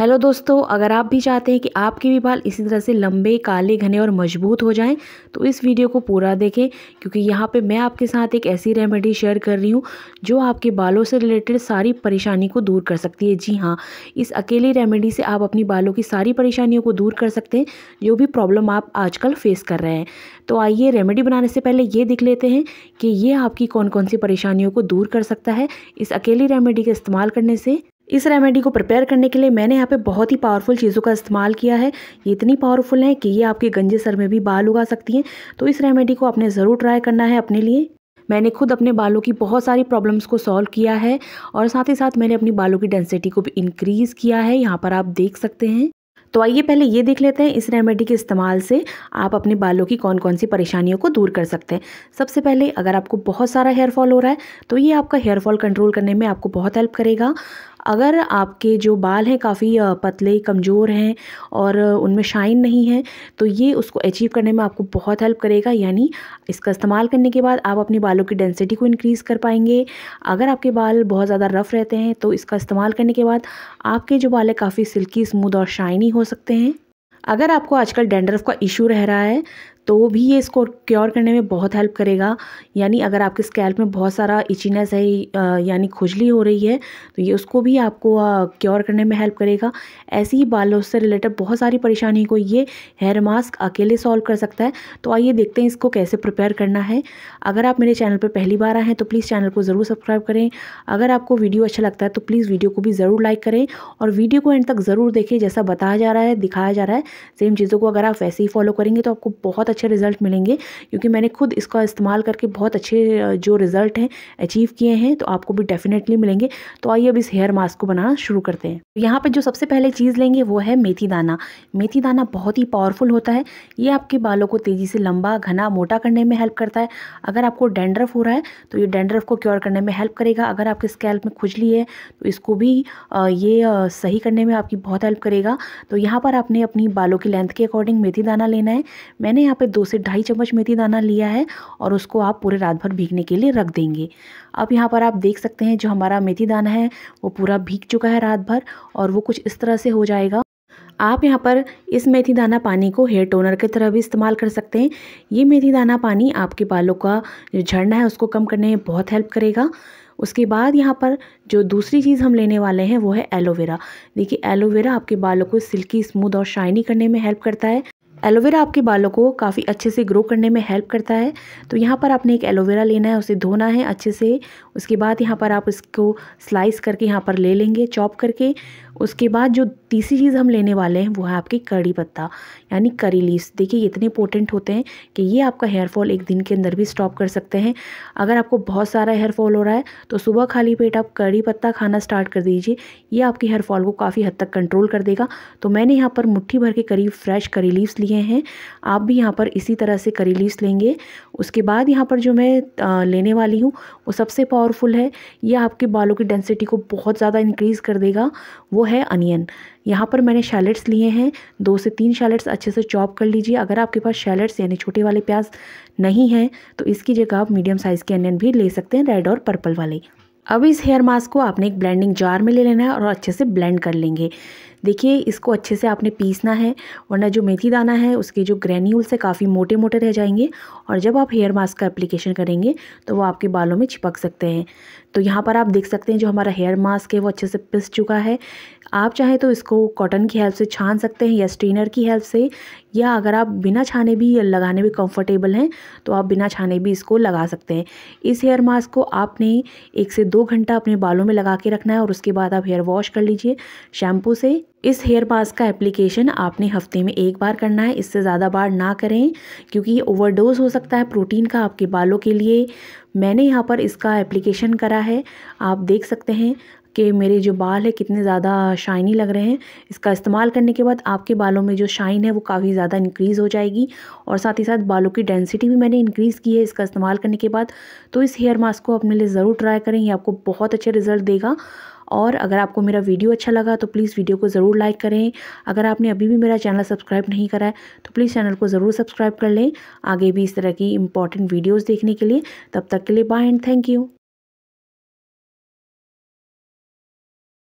hello दोस्तों अगर आप भी चाहते हैं कि आपके भी बाल इसी तरह से लंबे काले घने और मजबूत हो जाएं तो इस वीडियो को पूरा देखें क्योंकि यहाँ पे मैं आपके साथ एक ऐसी रेमेडी शेयर कर रही हूँ जो आपके बालों से रिलेटेड सारी परेशानी को दूर कर सकती है जी हाँ इस अकेली रेमेडी से आप अपनी बालों की सारी परेशानियों को दूर कर सकते हैं जो भी प्रॉब्लम आप आजकल फेस कर रहे हैं तो आइए रेमेडी बनाने से पहले ये दिख लेते हैं कि ये आपकी कौन कौन सी परेशानियों को दूर कर सकता है इस अकेली रेमेडी का इस्तेमाल करने से इस रेमेडी को प्रिपेयर करने के लिए मैंने यहाँ पे बहुत ही पावरफुल चीज़ों का इस्तेमाल किया है ये इतनी पावरफुल है कि ये आपके गंजे सर में भी बाल उगा सकती हैं तो इस रेमेडी को आपने ज़रूर ट्राई करना है अपने लिए मैंने खुद अपने बालों की बहुत सारी प्रॉब्लम्स को सॉल्व किया है और साथ ही साथ मैंने अपनी बालों की डेंसिटी को भी इंक्रीज़ किया है यहाँ पर आप देख सकते हैं तो आइए पहले ये देख लेते हैं इस रेमेडी के इस्तेमाल से आप अपने बालों की कौन कौन सी परेशानियों को दूर कर सकते हैं सबसे पहले अगर आपको बहुत सारा हेयर फॉल हो रहा है तो ये आपका हेयर फॉल कंट्रोल करने में आपको बहुत हेल्प करेगा अगर आपके जो बाल हैं काफ़ी पतले कमज़ोर हैं और उनमें शाइन नहीं है तो ये उसको अचीव करने में आपको बहुत हेल्प करेगा यानी इसका इस्तेमाल करने के बाद आप अपने बालों की डेंसिटी को इंक्रीज़ कर पाएंगे अगर आपके बाल बहुत ज़्यादा रफ़ रहते हैं तो इसका इस्तेमाल करने के बाद आपके जो बाल काफ़ी सिल्की स्मूद और शाइनी हो सकते हैं अगर आपको आजकल डेंडरफ का इशू रह रहा है तो भी ये इसको क्योर करने में बहुत हेल्प करेगा यानी अगर आपके स्कैल्प में बहुत सारा इचीनेस है यानी खुजली हो रही है तो ये उसको भी आपको क्योर करने में हेल्प करेगा ऐसे ही बालों से रिलेटेड बहुत सारी परेशानी को ये हेयर मास्क अकेले सॉल्व कर सकता है तो आइए देखते हैं इसको कैसे प्रिपेयर करना है अगर आप मेरे चैनल पर पहली बार आए हैं तो प्लीज़ चैनल को ज़रूर सब्सक्राइब करें अगर आपको वीडियो अच्छा लगता है तो प्लीज़ वीडियो को भी ज़रूर लाइक करें और वीडियो को एंड तक ज़रूर देखें जैसा बताया जा रहा है दिखाया जा रहा है सेम चीज़ों को अगर आप वैसे ही फॉलो करेंगे तो आपको बहुत अच्छा अच्छे रिज़ल्ट मिलेंगे क्योंकि मैंने खुद इसका इस्तेमाल करके बहुत अच्छे जो रिज़ल्ट हैं अचीव किए हैं तो आपको भी डेफिनेटली मिलेंगे तो आइए अब इस हेयर मास्क को बनाना शुरू करते हैं तो यहाँ पर जो सबसे पहले चीज़ लेंगे वो है मेथी दाना मेथी दाना बहुत ही पावरफुल होता है ये आपके बालों को तेज़ी से लंबा घना मोटा करने में हेल्प करता है अगर आपको डेंड्रफ हो रहा है तो ये डेंड्रफ को क्योर करने में हेल्प करेगा अगर आपके स्कैल्प में खुजली है तो इसको भी ये सही करने में आपकी बहुत हेल्प करेगा तो यहाँ पर आपने अपनी बालों की लेंथ के अकॉर्डिंग मेथी दाना लेना है मैंने यहाँ पे दो से ढाई चम्मच मेथी दाना लिया है और उसको आप पूरे रात भर भीगने के लिए रख देंगे अब यहाँ पर आप देख सकते हैं जो हमारा मेथी दाना है वो पूरा भीग चुका है रात भर और वो कुछ इस तरह से हो जाएगा आप यहाँ पर इस मेथी दाना पानी को हेयर टोनर की तरह भी इस्तेमाल कर सकते हैं ये मेथी दाना पानी आपके बालों का जो झड़ना है उसको कम करने में बहुत हेल्प करेगा उसके बाद यहाँ पर जो दूसरी चीज़ हम लेने वाले हैं वो है एलोवेरा देखिए एलोवेरा आपके बालों को सिल्की स्मूथ और शाइनी करने में हेल्प करता है एलोवेरा आपके बालों को काफ़ी अच्छे से ग्रो करने में हेल्प करता है तो यहाँ पर आपने एक एलोवेरा लेना है उसे धोना है अच्छे से उसके बाद यहाँ पर आप इसको स्लाइस करके यहाँ पर ले लेंगे चॉप करके उसके बाद जो तीसरी चीज़ हम लेने वाले हैं वो है आपकी कड़ी पत्ता यानी करी लीव्स देखिए इतने पोटेंट होते हैं कि ये आपका हेयरफॉल एक दिन के अंदर भी स्टॉप कर सकते हैं अगर आपको बहुत सारा हेयरफॉल हो रहा है तो सुबह खाली पेट आप कड़ी पत्ता खाना स्टार्ट कर दीजिए ये आपके हेयरफॉल को काफ़ी हद तक कंट्रोल कर देगा तो मैंने यहाँ पर मुट्ठी भर के करीब फ्रेश करी लीव्स ली लिए हैं आप भी यहाँ पर इसी तरह से करी लीव्स लेंगे उसके बाद यहाँ पर जो मैं लेने वाली हूँ वो सबसे पावरफुल है ये आपके बालों की डेंसिटी को बहुत ज़्यादा इंक्रीज़ कर देगा वो है अनियन यहाँ पर मैंने शैलेट्स लिए हैं दो से तीन शैलेट्स अच्छे से चॉप कर लीजिए अगर आपके पास शैलेट्स यानी छोटे वाले प्याज नहीं हैं तो इसकी जगह आप मीडियम साइज़ के अनियन भी ले सकते हैं रेड और पर्पल वाले अब इस हेयर मास्क को आपने एक ब्लेंडिंग जार में ले लेना है और अच्छे से ब्लेंड कर लेंगे देखिए इसको अच्छे से आपने पीसना है वरना जो मेथी दाना है उसके जो ग्रैन्यूल्स है काफ़ी मोटे मोटे रह जाएंगे और जब आप हेयर मास्क का एप्लीकेशन करेंगे तो वो आपके बालों में चिपक सकते हैं तो यहाँ पर आप देख सकते हैं जो हमारा हेयर मास्क है वो अच्छे से पिस चुका है आप चाहे तो इसको कॉटन की हेल्प से छान सकते हैं या स्ट्रेनर की हेल्प से या अगर आप बिना छाने भी लगाने में कंफर्टेबल हैं तो आप बिना छाने भी इसको लगा सकते हैं इस हेयर मास्क को आपने एक से दो घंटा अपने बालों में लगा के रखना है और उसके बाद आप हेयर वॉश कर लीजिए शैम्पू से इस हेयर मास्क का एप्लीकेशन आपने हफ्ते में एक बार करना है इससे ज़्यादा बार ना करें क्योंकि ये ओवरडोज हो सकता है प्रोटीन का आपके बालों के लिए मैंने यहाँ पर इसका एप्लीकेशन करा है आप देख सकते हैं कि मेरे जो बाल है कितने ज़्यादा शाइनी लग रहे हैं इसका इस्तेमाल करने के बाद आपके बालों में जो शाइन है वो काफ़ी ज़्यादा इंक्रीज़ हो जाएगी और साथ ही साथ बालों की डेंसिटी भी मैंने इंक्रीज़ की है इसका इस्तेमाल करने के बाद तो इस हेयर मास्क को अपने लिए ज़रूर ट्राई करें ये आपको बहुत अच्छे रिजल्ट देगा और अगर आपको मेरा वीडियो अच्छा लगा तो प्लीज़ वीडियो को ज़रूर लाइक करें अगर आपने अभी भी मेरा चैनल सब्सक्राइब नहीं करा है तो प्लीज़ चैनल को ज़रूर सब्सक्राइब कर लें आगे भी इस तरह की इंपॉर्टेंट वीडियोज़ देखने के लिए तब तक के लिए बाय एंड थैंक यू